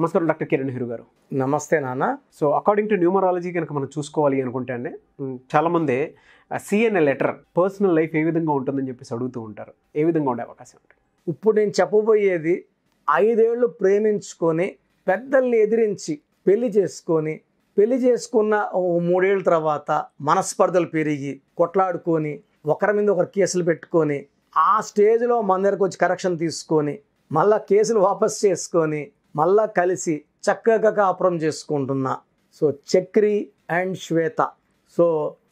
నమస్కారం doctor Kiran here గారు నమస్తే నాన్న సో అకార్డింగ్ టు న్యూమరాలజీ కనుక మనం చూసుకోవాలి అనుకుంటే అండి చాలామంది సిఎన్ఏ లెటర్ పర్సనల్ లైఫ్ ఏ విధంగా ఉంటుందని చెప్పేసి అడుగుతూ ఉంటారు ఏ విధంగా ఉండే అవకాశం ఉంటుంది ఇప్పుడు నేను చెప్పబోయేది ఐదేళ్లు ప్రేమించుకొని పెద్దల్ని ఎదిరించి పెళ్లి చేసుకొని పెళ్లి చేసుకున్న మూడేళ్ళ తర్వాత మనస్పర్ధలు పెరిగి కొట్లాడుకొని ఒకరి మీద ఒకరు కేసులు పెట్టుకొని ఆ స్టేజ్లో మన దగ్గరకు వచ్చి కరెక్షన్ తీసుకొని మళ్ళా కేసులు వాపస్ చేసుకొని మళ్ళా కలిసి చక్కగా కాపురం చేసుకుంటున్నా so Chakri and Shweta so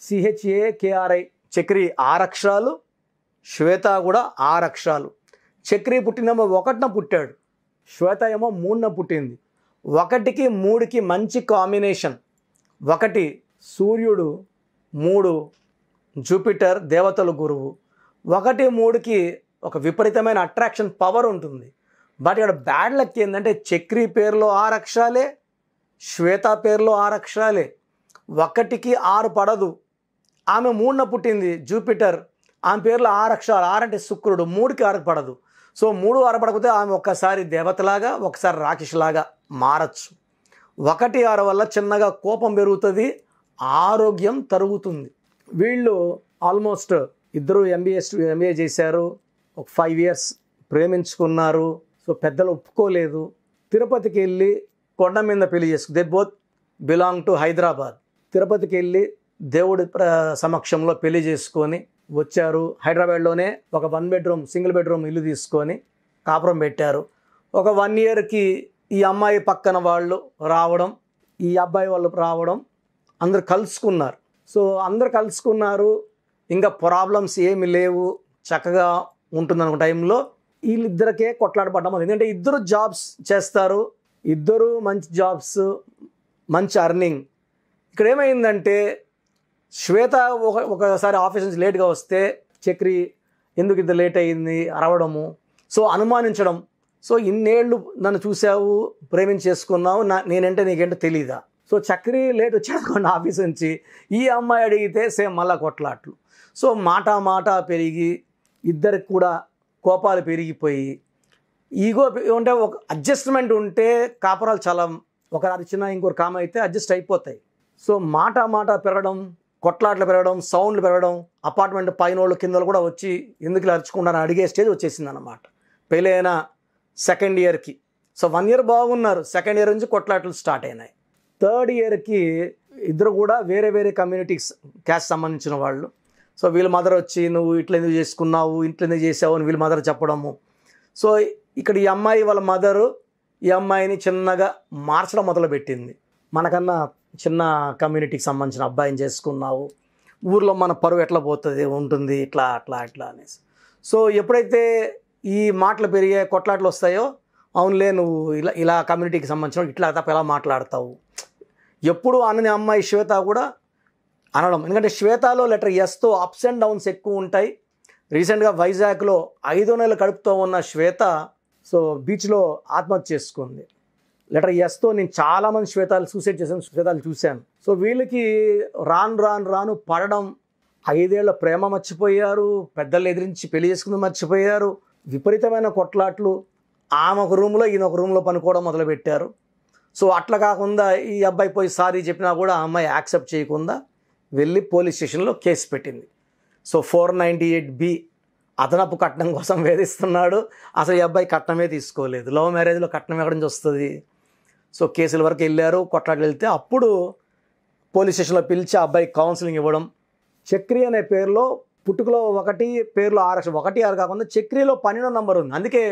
C H A K R I Chakri ఆరక్షరాలు శ్వేత కూడా ఆరక్షరాలు చక్రి పుట్టినమో ఒకటిన పుట్టాడు శ్వేత ఏమో మూడున పుట్టింది ఒకటికి మూడుకి మంచి కాంబినేషన్ ఒకటి సూర్యుడు మూడు జూపిటర్ దేవతల గురువు ఒకటి మూడుకి ఒక విపరీతమైన అట్రాక్షన్ పవర్ ఉంటుంది బట్ ఇక్కడ బ్యాడ్ లక్ ఏంటంటే చక్రి పేరులో అక్షరాలే శ్వేత పేరులో అక్షరాలే ఒకటికి ఆరు పడదు ఆమె మూడున పుట్టింది జూపిటర్ ఆమె పేర్లో ఆరు అక్షరాలు ఆరంటే శుక్రుడు మూడుకి ఆరు పడదు సో మూడు ఆరు పడకపోతే ఆమె ఒక్కసారి దేవతలాగా ఒకసారి రాక్షసులాగా మారచ్చు ఒకటి ఆరు వల్ల చిన్నగా కోపం పెరుగుతుంది ఆరోగ్యం తరుగుతుంది వీళ్ళు ఆల్మోస్ట్ ఇద్దరు ఎంబీఎస్ ఎంబీఏ చేశారు ఒక ఫైవ్ ఇయర్స్ ప్రేమించుకున్నారు సో పెద్దలు ఒప్పుకోలేదు తిరుపతికి వెళ్ళి కొండ మీద పెళ్లి చేసుకు they both belong to Hyderabad తిరుపతికి వెళ్ళి దేవుడి సమక్షంలో పెళ్లి చేసుకొని వచ్చారు హైదరాబాద్లోనే ఒక వన్ బెడ్రూమ్ సింగిల్ బెడ్రూమ్ ఇల్లు తీసుకొని కాపురం పెట్టారు ఒక వన్ ఇయర్కి ఈ అమ్మాయి పక్కన వాళ్ళు రావడం ఈ అబ్బాయి వాళ్ళు రావడం అందరు కలుసుకున్నారు సో అందరు కలుసుకున్నారు ఇంకా ప్రాబ్లమ్స్ ఏమి లేవు చక్కగా ఉంటుందనుకున్న టైంలో వీళ్ళిద్దరికే కొట్లాడబడ్డం ఎందుకంటే ఇద్దరు జాబ్స్ చేస్తారు ఇద్దరు మంచి జాబ్స్ మంచి అర్నింగ్ ఇక్కడ ఏమైందంటే శ్వేత ఒక ఒకసారి ఆఫీస్ నుంచి లేట్గా వస్తే చక్రి ఎందుకు ఇంత లేట్ అయింది అరవడము సో అనుమానించడం సో ఇన్నేళ్ళు నన్ను చూసావు చేసుకున్నావు నా నేనంటే నీకేంటో తెలీదా సో చక్రి లేట్ వచ్చేసుకోండి ఆఫీస్ నుంచి ఈ అమ్మాయి అడిగితే సేమ్ మళ్ళా కొట్లాట్లు సో మాట మాట పెరిగి ఇద్దరికి కూడా కోపాలు పెరిగిపోయి ఈగో అంటే ఒక అడ్జస్ట్మెంట్ ఉంటే కాపురాలు చాలా ఒక అరిచిన ఇంకొకరు కామ అయితే అడ్జస్ట్ అయిపోతాయి సో మాట మాట పెరగడం కొట్లాట్లు పెరగడం సౌండ్లు పెరగడం అపార్ట్మెంట్ పైన వాళ్ళు కిందలు కూడా వచ్చి ఎందుకు అరుచుకుంటారని అడిగే స్టేజ్ వచ్చేసింది అనమాట పెళ్ళైన సెకండ్ ఇయర్కి సో వన్ ఇయర్ బాగున్నారు సెకండ్ ఇయర్ నుంచి కొట్లాట్లు స్టార్ట్ అయినాయి థర్డ్ ఇయర్కి ఇద్దరు కూడా వేరే వేరే కమ్యూనిటీస్ క్యాస్ట్ సంబంధించిన వాళ్ళు సో వీళ్ళ మదర్ వచ్చి నువ్వు ఇట్లా ఎందుకు చేసుకున్నావు ఇంట్లో ఎందుకు చేసావు అని వీళ్ళ మదర్ చెప్పడము సో ఇక్కడ ఈ అమ్మాయి వాళ్ళ మదరు ఈ అమ్మాయిని చిన్నగా మార్చడం మొదలుపెట్టింది మనకన్నా చిన్న కమ్యూనిటీకి సంబంధించిన అబ్బాయిని చేసుకున్నావు ఊర్లో మన పరువు ఎట్లా పోతుంది ఉంటుంది ఇట్లా అట్లా ఇట్లా అనేసి సో ఎప్పుడైతే ఈ మాటలు పెరిగే కొట్లాట్లు వస్తాయో అవునులే నువ్వు ఇలా ఇలా కమ్యూనిటీకి సంబంధించిన ఇట్లా తప్ప ఎలా మాట్లాడతావు ఎప్పుడు అన్నని అమ్మాయి శ్వేత కూడా అనడం ఎందుకంటే శ్వేతలో లెటర్ ఎస్తో అప్స్ అండ్ డౌన్స్ ఎక్కువ ఉంటాయి రీసెంట్గా వైజాగ్లో ఐదో నెలలు కడుపుతో ఉన్న శ్వేత సో బీచ్లో ఆత్మహత్య చేసుకుంది లెటర్ ఎస్తో నేను చాలామంది శ్వేతాలు సూసైడ్ చేశాను శ్వేతాలు చూశాను సో వీళ్ళకి రాను రాను రాను పడడం ఐదేళ్ల ప్రేమ మర్చిపోయారు పెద్దలు ఎదిరించి పెళ్లి చేసుకుని మర్చిపోయారు విపరీతమైన కొట్లాట్లు ఆమె ఒక రూమ్లో ఈయన ఒక రూమ్లో పనుకోవడం మొదలుపెట్టారు సో అట్లా కాకుండా ఈ అబ్బాయి పోయి సారీ చెప్పినా కూడా ఆ అమ్మాయి యాక్సెప్ట్ చేయకుండా వెళ్ళి పోలీస్ స్టేషన్లో కేసు పెట్టింది so four ninety eight B అదనపు కట్నం కోసం వేధిస్తున్నాడు అసలు ఈ అబ్బాయి కట్నమే తీసుకోలేదు లవ్ మ్యారేజ్లో కట్నం ఎక్కడి నుంచి వస్తుంది సో కేసుల వరకు వెళ్ళారు కొట్లాడి వెళ్తే అప్పుడు పోలీస్ స్టేషన్లో పిలిచి అబ్బాయి కౌన్సిలింగ్ ఇవ్వడం చక్రి అనే పేరులో పుట్టుకలో ఒకటి పేర్లో ఆరక్ష ఒకటి ఆరు కాకుండా చక్రిలో పన్నెండో నంబర్ ఉంది అందుకే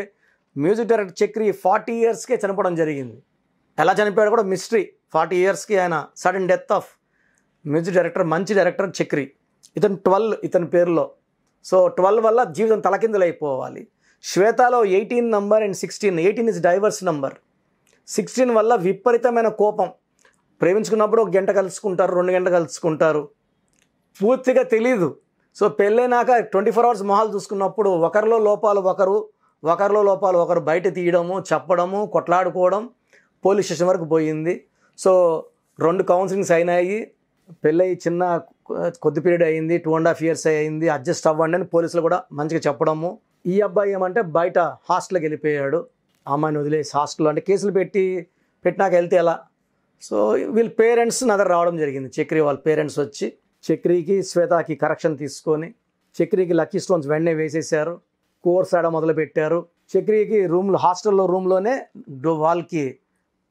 మ్యూజిక్ డైరెక్టర్ చక్రి ఫార్టీ ఇయర్స్కే చనిపోవడం జరిగింది ఎలా చనిపోయాడు కూడా మిస్టరీ ఫార్టీ ఇయర్స్కి ఆయన sudden death of music director మంచి డైరెక్టర్ చక్రి ఇతను ట్వెల్వ్ ఇతని పేరులో సో ట్వెల్వ్ వల్ల జీవితం తలకిందులైపోవాలి శ్వేతలో eighteen number and sixteen eighteen is divorce number sixteen వల్ల విపరీతమైన కోపం ప్రేమించుకున్నప్పుడు ఒక గంట కలుసుకుంటారు రెండు గంట కలుసుకుంటారు పూర్తిగా తెలీదు సో పెళ్ళైనాక ట్వంటీ ఫోర్ అవర్స్ మొహాలు చూసుకున్నప్పుడు ఒకరిలో లోపాలు ఒకరు ఒకరిలో లోపాలు ఒకరు బయట తీయడము చెప్పడము కొట్లాడుకోవడం పోలీస్ స్టేషన్ వరకు పోయింది సో రెండు కౌన్సిలింగ్స్ అయినాయి పెళ్ళయి చిన్న కొద్ది పీరియడ్ అయింది టూ అండ్ హాఫ్ ఇయర్స్ అయింది అడ్జస్ట్ అవ్వండి అని పోలీసులు కూడా మంచిగా చెప్పడము ఈ అబ్బాయి ఏమంటే బయట హాస్టల్కి వెళ్ళిపోయాడు అమ్మాయిని వదిలేసి హాస్టల్లో అంటే కేసులు పెట్టి పెట్టినాక వెళ్తే ఎలా సో వీళ్ళ పేరెంట్స్ నా దగ్గర రావడం జరిగింది చక్రి వాళ్ళ పేరెంట్స్ వచ్చి చక్రికి శ్వేతకి కరెక్షన్ తీసుకొని చక్రికి లక్కీ స్టోన్స్ వెంటనే వేసేసారు కోర్స్ ఆడ మొదలుపెట్టారు చక్రికి రూమ్లో హాస్టల్లో రూమ్లోనే వాళ్ళకి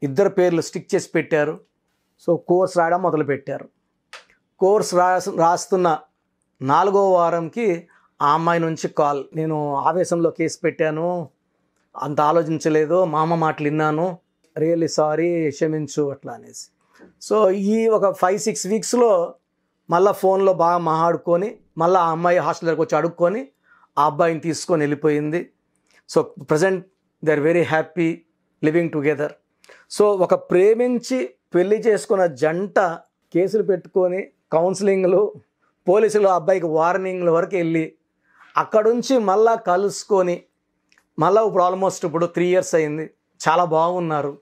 ఇద్దరు పేర్లు స్టిక్ చేసి పెట్టారు సో కోర్స్ రాయడం మొదలుపెట్టారు కోర్స్ రాసు రాస్తున్న నాలుగో వారంకి ఆ అమ్మాయి నుంచి కాల్ నేను ఆవేశంలో కేసు పెట్టాను అంత ఆలోచించలేదు మా అమ్మ మాటలు విన్నాను రియల్లీ సారీ క్షమించు అట్లా అనేసి సో ఈ ఒక ఫైవ్ సిక్స్ వీక్స్లో మళ్ళీ ఫోన్లో బాగా మాట్లాడుకొని మళ్ళీ ఆ అమ్మాయి హాస్టల్ దగ్గరకు వచ్చి అడుక్కొని ఆ అబ్బాయిని తీసుకొని వెళ్ళిపోయింది so present they are very happy living together so ఒక ప్రేమించి పెళ్లి చేసుకున్న జంట కేసులు పెట్టుకొని కౌన్సిలింగ్లు పోలీసులు అబ్బాయికి వార్నింగ్ల వరకు వెళ్ళి అక్కడుంచి మళ్ళా కలుసుకొని మళ్ళీ ఇప్పుడు ఆల్మోస్ట్ ఇప్పుడు త్రీ ఇయర్స్ అయింది చాలా బాగున్నారు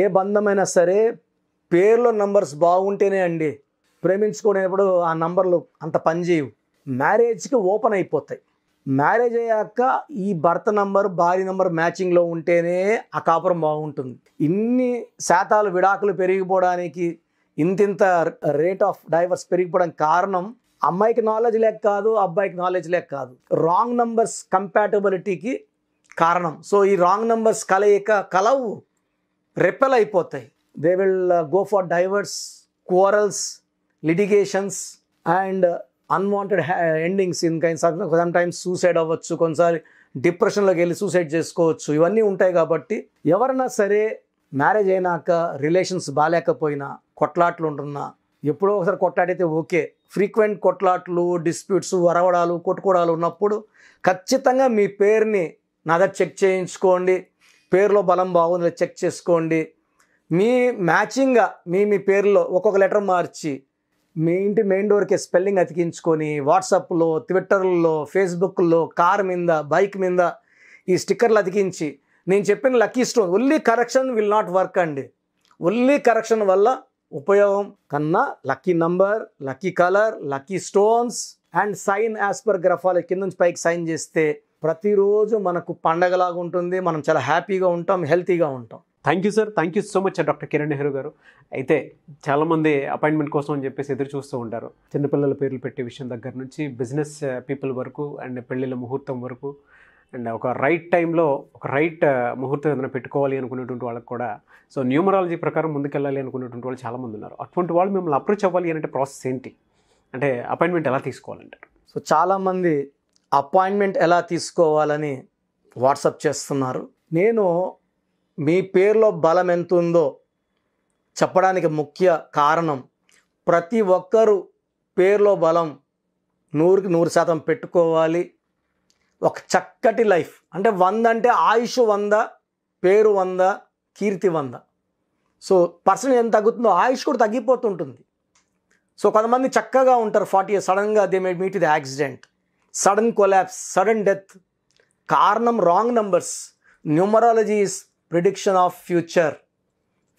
ఏ బంధమైనా సరే పేర్లో నంబర్స్ బాగుంటేనే అండి ప్రేమించుకునేప్పుడు ఆ నంబర్లు అంత పనిచేయవు మ్యారేజ్కి ఓపెన్ అయిపోతాయి మ్యారేజ్ అయ్యాక ఈ భర్త నంబర్ భార్య నంబర్ మ్యాచింగ్లో ఉంటేనే ఆ కాపురం బాగుంటుంది ఇన్ని శాతాలు విడాకులు పెరిగిపోవడానికి ఇంతింత రేట్ ఆఫ్ డైవర్స్ పెరిగిపోవడానికి కారణం అమ్మాయికి నాలెడ్జ్ లేక కాదు అబ్బాయికి నాలెడ్జ్ లేక కాదు రాంగ్ నంబర్స్ కంపాటబిలిటీకి కారణం సో ఈ రాంగ్ నంబర్స్ కలయిక కలవు రెపెల్ అయిపోతాయి they will go for divorce quarrels litigations and unwanted endings in kind some times suicide అవ్వచ్చు కొన్నిసారి డిప్రెషన్లోకి వెళ్ళి సూసైడ్ చేసుకోవచ్చు ఇవన్నీ ఉంటాయి కాబట్టి ఎవరైనా సరే మ్యారేజ్ అయినాక రిలేషన్స్ బాగాలేకపోయినా కొట్లాట్లు ఉంటున్నా ఎప్పుడో ఒకసారి కొట్లాడితే ఓకే ఫ్రీక్వెంట్ కొట్లాట్లు డిస్ప్యూట్స్ వరవడాలు కొట్టుకోవడాలు ఉన్నప్పుడు ఖచ్చితంగా మీ పేరుని నా దగ్గర చెక్ చేయించుకోండి పేరులో బలం బాగుంది చెక్ చేసుకోండి మీ మ్యాచింగ్గా మీ మీ పేరులో ఒక్కొక్క లెటర్ మార్చి మీ ఇంటి మెయిన్ డోర్కి స్పెల్లింగ్ అతికించుకొని వాట్సాప్లో ట్విట్టర్లో ఫేస్బుక్లో కార్ మీద బైక్ మీద ఈ స్టిక్కర్లు అతికించి నేను చెప్పిన lucky stone only correction will not work అండి ఓన్లీ కరెక్షన్ వల్ల ఉపయోగం కన్నా lucky number lucky colour lucky stones and sign as per గ్రఫాలు కింద నుంచి పైకి సైన్ చేస్తే ప్రతిరోజు మనకు పండగలాగా ఉంటుంది మనం చాలా హ్యాపీగా ఉంటాం హెల్తీగా ఉంటాం thank you sir thank you so much doctor Kiran Nehru గారు అయితే చాలామంది అపాయింట్మెంట్ కోసం అని చెప్పేసి ఎదురు చూస్తూ ఉంటారు చిన్నపిల్లల పేర్లు పెట్టే విషయం దగ్గర నుంచి బిజినెస్ పీపుల్ uh, వరకు అండ్ పెళ్ళిళ్ళ ముహూర్తం వరకు అండ్ ఒక రైట్ టైంలో ఒక రైట్ uh, ముహూర్తం ఏదైనా పెట్టుకోవాలి అనుకునేటువంటి వాళ్ళకి కూడా సో న్యూమరాలజీ ప్రకారం ముందుకెళ్ళాలి అనుకునేటువంటి వాళ్ళు చాలామంది ఉన్నారు అటువంటి వాళ్ళు మిమ్మల్ని అప్రోచ్ అవ్వాలి అంటే ప్రాసెస్ ఏంటి అంటే అపాయింట్మెంట్ ఎలా తీసుకోవాలంటారు సో చాలామంది అపాయింట్మెంట్ ఎలా తీసుకోవాలని వాట్సప్ చేస్తున్నారు నేను మీ పేరులో బలం ఎంత ఉందో చెప్పడానికి ముఖ్య కారణం ప్రతి ఒక్కరూ పేరులో బలం నూరుకి నూరు శాతం పెట్టుకోవాలి ఒక చక్కటి లైఫ్ అంటే వంద అంటే ఆయుష్ వంద పేరు వంద కీర్తి వంద సో పర్సన్ ఎంత తగ్గుతుందో ఆయుష్ కూడా తగ్గిపోతుంటుంది సో కొంతమంది చక్కగా ఉంటారు ఫార్టీ ఇయర్స్ సడన్గా దే మేడ్ మీట్ ఇది accident sudden collapse sudden death కారణం wrong numbers numerology prediction of future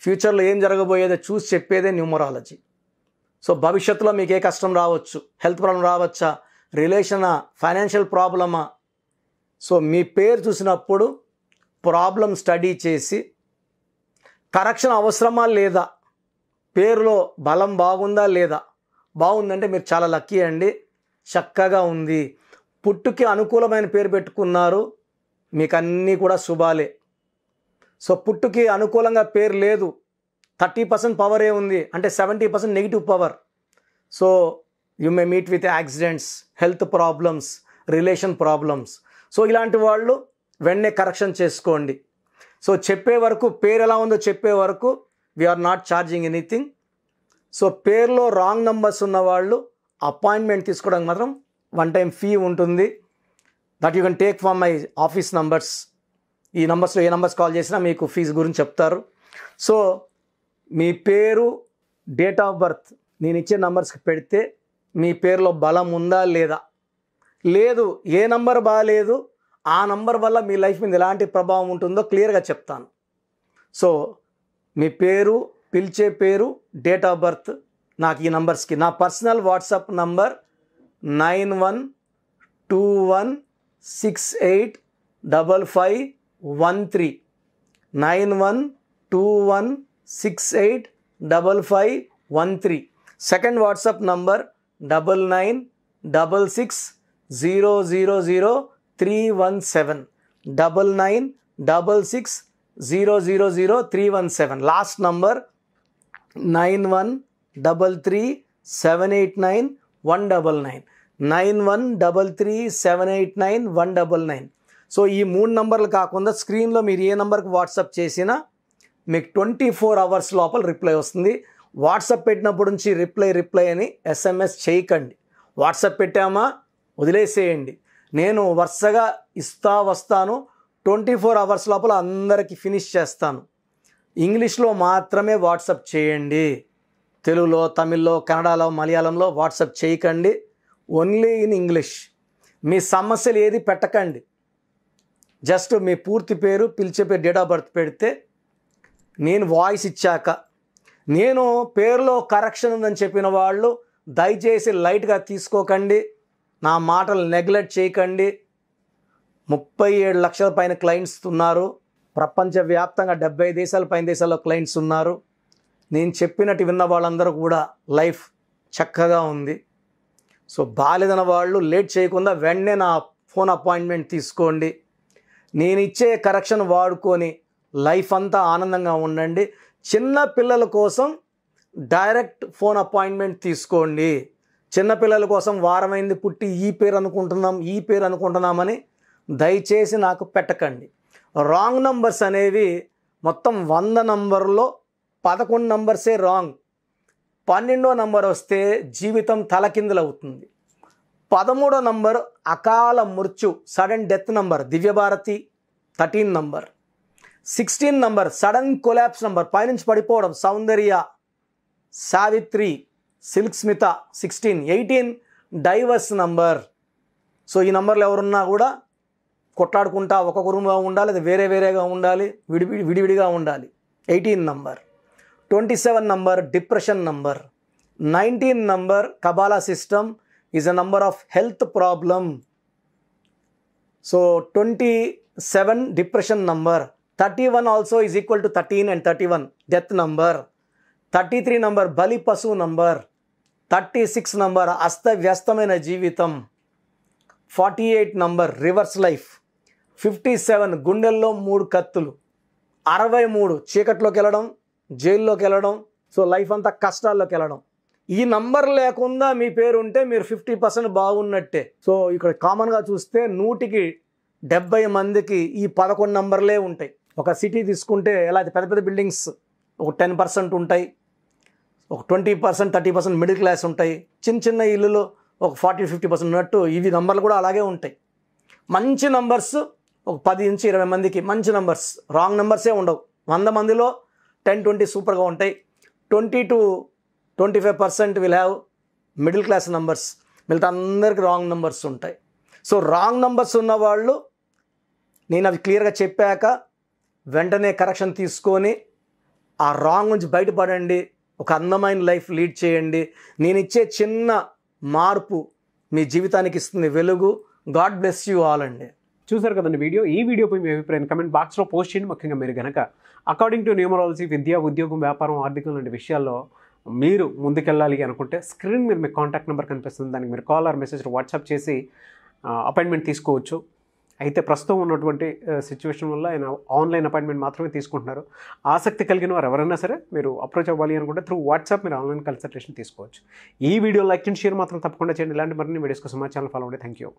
ఫ్యూచర్లో ఏం జరగబోయేదో చూసి చెప్పేదే న్యూమరాలజీ సో భవిష్యత్తులో మీకు ఏ కష్టం రావచ్చు హెల్త్ ప్రాబ్లం రావచ్చా రిలేషనా ఫైనాన్షియల్ ప్రాబ్లమా సో మీ పేరు చూసినప్పుడు ప్రాబ్లం స్టడీ చేసి కరెక్షన్ అవసరమా లేదా పేరులో బలం బాగుందా లేదా బాగుందంటే మీరు చాలా లక్కీ అండి చక్కగా ఉంది పుట్టుకి అనుకూలమైన పేరు పెట్టుకున్నారు మీకు అన్నీ కూడా శుభాలే సో పుట్టుకి అనుకూలంగా పేరు లేదు థర్టీ పర్సెంట్ పవరే ఉంది అంటే seventy percent negative power so you may meet with accidents health problems relation problems so ఇలాంటి వాళ్ళు వెంటనే కరెక్షన్ చేసుకోండి సో చెప్పే వరకు పేరు ఎలా ఉందో చెప్పే వరకు we are not charging anything so పేర్లో రాంగ్ నంబర్స్ ఉన్న వాళ్ళు అపాయింట్మెంట్ తీసుకోవడానికి మాత్రం వన్ టైం ఫీ ఉంటుంది that you can take from my office numbers ఈ నంబర్స్లో ఏ నంబర్స్ కాల్ చేసినా మీకు ఫీజు గురించి చెప్తారు సో మీ పేరు డేట్ ఆఫ్ బర్త్ నేను ఇచ్చే నంబర్స్కి పెడితే మీ పేరులో బలం ఉందా లేదా లేదు ఏ నంబర్ బాగాలేదు ఆ నంబర్ వల్ల మీ లైఫ్ మీద ఎలాంటి ప్రభావం ఉంటుందో క్లియర్గా చెప్తాను సో మీ పేరు పిలిచే పేరు డేట్ ఆఫ్ బర్త్ నాకు ఈ నంబర్స్కి నా personal WhatsApp number nine one two one six eight double five one three nine one two one six eight double five one three second WhatsApp number double nine double six zero zero zero three one seven double nine double six zero zero zero three one seven last number nine one double three seven eight nine one double nine nine one double three seven eight nine one double nine so ఈ మూడు నంబర్లు కాకుండా స్క్రీన్లో మీరు ఏ నెంబర్కి WhatsApp చేసినా మీకు twenty four hours లోపల రిప్లై వస్తుంది వాట్సాప్ పెట్టినప్పటి నుంచి రిప్లై రిప్లై అని ఎస్ఎంఎస్ చేయకండి వాట్సాప్ పెట్టామా వదిలేసేయండి నేను వరుసగా ఇస్తా వస్తాను ట్వంటీ ఫోర్ అవర్స్ లోపల అందరికీ ఫినిష్ చేస్తాను ఇంగ్లీష్లో మాత్రమే వాట్సప్ చేయండి తెలుగులో తమిళ్లో కన్నడలో మలయాళంలో వాట్సప్ చేయకండి ఓన్లీ ఇన్ ఇంగ్లీష్ మీ సమస్యలు ఏది పెట్టకండి జస్ట్ మీ పూర్తి పేరు పిలిచే పేరు డేట్ ఆఫ్ బర్త్ పెడితే నేను వాయిస్ ఇచ్చాక నేను పేరులో కరెక్షన్ ఉందని చెప్పిన వాళ్ళు దయచేసి లైట్గా తీసుకోకండి నా మాటలు నెగ్లెక్ట్ చేయకండి ముప్పై ఏడు లక్షల పైన క్లయింట్స్ ఉన్నారు ప్రపంచవ్యాప్తంగా డెబ్బై దేశాల పైన దేశాల్లో క్లయింట్స్ ఉన్నారు నేను చెప్పినట్టు విన్న వాళ్ళందరూ కూడా లైఫ్ చక్కగా ఉంది సో బాలేదన వాళ్ళు లేట్ చేయకుండా వెంటనే నా ఫోన్ అపాయింట్మెంట్ తీసుకోండి నేను ఇచ్చే కరెక్షన్ వాడుకొని లైఫ్ అంతా ఆనందంగా ఉండండి చిన్న పిల్లల కోసం డైరెక్ట్ ఫోన్ అపాయింట్మెంట్ తీసుకోండి చిన్నపిల్లల కోసం వారమైంది పుట్టి ఈ పేరు అనుకుంటున్నాం ఈ పేరు అనుకుంటున్నామని దయచేసి నాకు పెట్టకండి రాంగ్ నంబర్స్ అనేవి మొత్తం వంద నంబర్లో పదకొండు నంబర్సే రాంగ్ పన్నెండో నంబర్ వస్తే జీవితం తలకిందులవుతుంది పదమూడో నంబర్ అకాల మృత్యు sudden death number Divya Bharati thirteen number sixteen number sudden collapse number పైనుంచి పడిపోవడం Soundarya Savitri Silk Smitha sixteen eighteen divorce number so ఈ నంబర్లు ఎవరున్నా కూడా కొట్లాడుకుంటా ఒక్కొక్క రూమ్గా ఉండాలి అది వేరే వేరేగా ఉండాలి విడి విడివిడిగా ఉండాలి eighteen number twenty seven number depression number nineteen number Kabbalah system is a number of health problem so twenty seven depression number thirty one also is equal to thirteen and thirty one death number thirty three number బలి పశువు number thirty six number అస్తవ్యస్తమైన జీవితం forty eight number reverse life fifty seven గుండెల్లో మూడు కత్తులు అరవై మూడు చీకట్లోకి వెళ్ళడం జైల్లోకి వెళ్ళడం సో లైఫ్ అంతా కష్టాల్లోకి వెళ్ళడం ఈ నంబర్ లేకుండా మీ పేరు ఉంటే మీరు ఫిఫ్టీ పర్సెంట్ బాగున్నట్టే సో ఇక్కడ కామన్గా చూస్తే నూటికి డెబ్బై మందికి ఈ పదకొండు నంబర్లే ఉంటాయి ఒక సిటీ తీసుకుంటే ఎలా పెద్ద పెద్ద బిల్డింగ్స్ ఒక టెన్ పర్సెంట్ ఉంటాయి ఒక twenty percent thirty percent middle class ఉంటాయి చిన్న చిన్న ఇల్లులో ఒక ఫార్టీ ఫిఫ్టీ పర్సెంట్ ఉన్నట్టు ఇవి నంబర్లు కూడా అలాగే ఉంటాయి మంచి నంబర్స్ ఒక పది నుంచి ఇరవై మందికి మంచి నంబర్స్ రాంగ్ నంబర్సే ఉండవు వంద మందిలో టెన్ ట్వంటీ సూపర్గా ఉంటాయి twenty two twenty five percent will have middle class numbers మిగతా అందరికీ రాంగ్ నంబర్స్ ఉంటాయి సో రాంగ్ నంబర్స్ ఉన్నవాళ్ళు నేను అవి క్లియర్గా చెప్పాక వెంటనే కరెక్షన్ తీసుకొని ఆ రాంగ్ నుంచి బయటపడండి ఒక అందమైన లైఫ్ లీడ్ చేయండి నేను ఇచ్చే చిన్న మార్పు మీ జీవితానికి ఇస్తుంది వెలుగు గాడ్ బ్లెస్ యూ ఆల్ అండి చూసారు కదండి వీడియో ఈ వీడియోపై మీ అభిప్రాయం కమెంట్ బాక్స్లో పోస్ట్ చేయండి ముఖ్యంగా మీరు కనుక అకార్డింగ్ టు న్యూమరాలజీ విద్య ఉద్యోగం వ్యాపారం ఆర్థికం లాంటి విషయాల్లో మీరు ముందుకెళ్ళాలి అనుకుంటే స్క్రీన్ మీద మీకు కాంటాక్ట్ నెంబర్ కనిపిస్తుంది దానికి మీరు కాల్ ఆర్ మెసేజ్ వాట్సాప్ చేసి అపాయింట్మెంట్ తీసుకోవచ్చు అయితే ప్రస్తుతం ఉన్నటువంటి సిచ్యువేషన్ వల్ల ఆయన ఆన్లైన్ అపాయింట్మెంట్ మాత్రమే తీసుకుంటున్నారు ఆసక్తి కలిగిన వారు ఎవరైనా సరే మీరు అప్రోచ్ అవ్వాలి అనుకుంటే త్రూ వాట్సాప్ మీరు ఆన్లైన్ కన్సల్టేషన్ తీసుకోవచ్చు ఈ వీడియో లైక్ అండ్ షేర్ మాత్రం తప్పకుండా చేయండి ఇలాంటి మరిన్ని వీడియోస్ కోసం మా ఛానల్ ఫాలో అవ్వండి థ్యాంక్ యూ